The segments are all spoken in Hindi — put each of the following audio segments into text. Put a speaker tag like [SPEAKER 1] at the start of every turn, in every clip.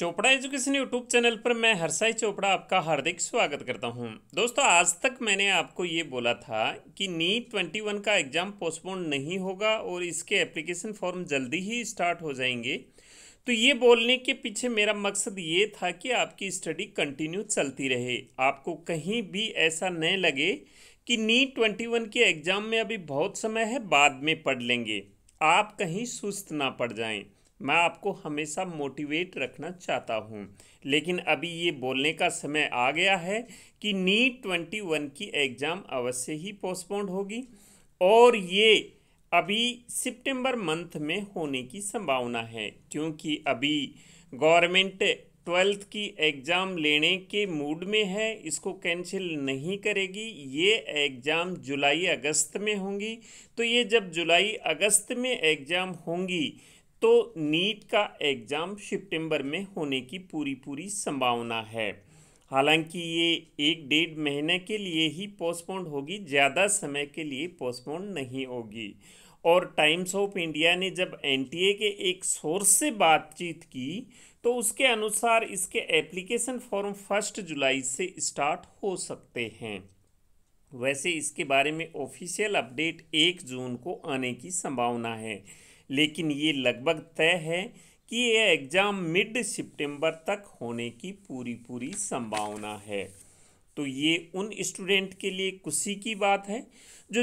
[SPEAKER 1] चोपड़ा एजुकेशन यूट्यूब चैनल पर मैं हरसाई चोपड़ा आपका हार्दिक स्वागत करता हूं दोस्तों आज तक मैंने आपको ये बोला था कि नीट वन का एग्ज़ाम पोस्टपोन नहीं होगा और इसके एप्लीकेशन फॉर्म जल्दी ही स्टार्ट हो जाएंगे तो ये बोलने के पीछे मेरा मकसद ये था कि आपकी स्टडी कंटिन्यू चलती रहे आपको कहीं भी ऐसा न लगे कि नीट ट्वेंटी के एग्ज़ाम में अभी बहुत समय है बाद में पढ़ लेंगे आप कहीं सुस्त ना पड़ जाएं मैं आपको हमेशा मोटिवेट रखना चाहता हूँ लेकिन अभी ये बोलने का समय आ गया है कि नीट ट्वेंटी वन की एग्ज़ाम अवश्य ही पोस्टपोन्ड होगी और ये अभी सितंबर मंथ में होने की संभावना है क्योंकि अभी गवर्नमेंट ट्वेल्थ की एग्ज़ाम लेने के मूड में है इसको कैंसिल नहीं करेगी ये एग्ज़ाम जुलाई अगस्त में होंगी तो ये जब जुलाई अगस्त में एग्ज़ाम होंगी तो नीट का एग्ज़ाम सितंबर में होने की पूरी पूरी संभावना है हालांकि ये एक डेढ़ महीने के लिए ही पोस्टपोन्ड होगी ज़्यादा समय के लिए पोस्टपोन नहीं होगी और टाइम्स ऑफ इंडिया ने जब एनटीए के एक सोर्स से बातचीत की तो उसके अनुसार इसके एप्लीकेशन फॉर्म फर्स्ट जुलाई से स्टार्ट हो सकते हैं वैसे इसके बारे में ऑफिशियल अपडेट एक जून को आने की संभावना है लेकिन ये लगभग तय है कि ये एग्ज़ाम मिड सितंबर तक होने की पूरी पूरी संभावना है तो ये उन स्टूडेंट के लिए खुशी की बात है जो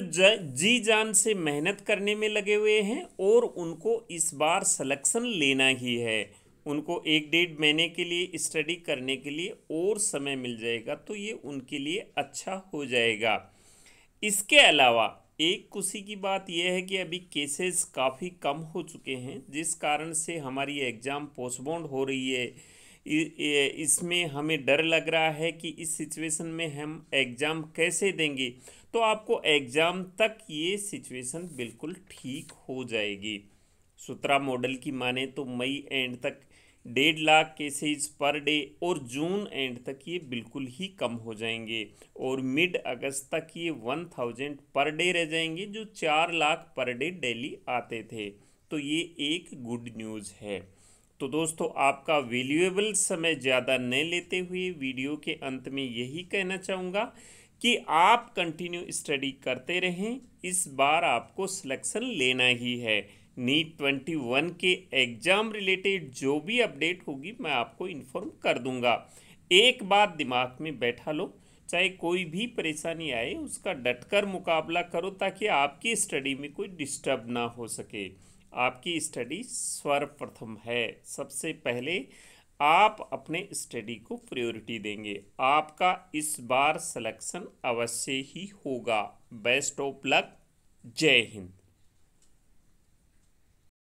[SPEAKER 1] जी जान से मेहनत करने में लगे हुए हैं और उनको इस बार सिलेक्शन लेना ही है उनको एक डेढ़ महीने के लिए स्टडी करने के लिए और समय मिल जाएगा तो ये उनके लिए अच्छा हो जाएगा इसके अलावा एक खुशी की बात यह है कि अभी केसेस काफ़ी कम हो चुके हैं जिस कारण से हमारी एग्ज़ाम पोस्टबोन्ड हो रही है इसमें हमें डर लग रहा है कि इस सिचुएशन में हम एग्ज़ाम कैसे देंगे तो आपको एग्ज़ाम तक ये सिचुएशन बिल्कुल ठीक हो जाएगी सूत्रा मॉडल की माने तो मई एंड तक डेढ़ लाख केसेज पर डे और जून एंड तक ये बिल्कुल ही कम हो जाएंगे और मिड अगस्त तक ये वन थाउजेंड पर डे रह जाएंगे जो चार लाख पर डे डेली आते थे तो ये एक गुड न्यूज़ है तो दोस्तों आपका वैल्यूएबल समय ज़्यादा न लेते हुए वीडियो के अंत में यही कहना चाहूँगा कि आप कंटिन्यू स्टडी करते रहें इस बार आपको सिलेक्शन लेना ही है नीट ट्वेंटी वन के एग्ज़ाम रिलेटेड जो भी अपडेट होगी मैं आपको इन्फॉर्म कर दूंगा एक बात दिमाग में बैठा लो चाहे कोई भी परेशानी आए उसका डटकर मुकाबला करो ताकि आपकी स्टडी में कोई डिस्टर्ब ना हो सके आपकी स्टडी सर्वप्रथम है सबसे पहले आप अपने स्टडी को प्रायोरिटी देंगे आपका इस बार सिलेक्शन अवश्य ही होगा बेस्ट ऑफ लक जय हिंद